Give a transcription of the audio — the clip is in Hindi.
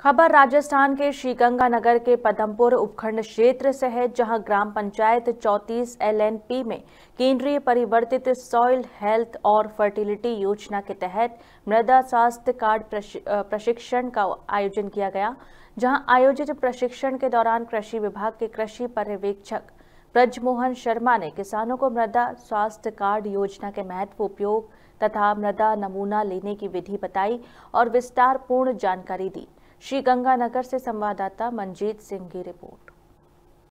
खबर राजस्थान के श्रीगंगानगर के पदमपुर उपखंड क्षेत्र से है जहां ग्राम पंचायत 34 एलएनपी में केंद्रीय परिवर्तित सॉइल हेल्थ और फर्टिलिटी योजना के तहत मृदा स्वास्थ्य कार्ड प्रशिक्षण का आयोजन किया गया जहां आयोजित प्रशिक्षण के दौरान कृषि विभाग के कृषि पर्यवेक्षक ब्रजमोहन शर्मा ने किसानों को मृदा स्वास्थ्य कार्ड योजना के महत्व उपयोग तथा मृदा नमूना लेने की विधि बताई और विस्तार पूर्ण जानकारी दी श्रीगंगानगर से संवाददाता मंजीत सिंह की रिपोर्ट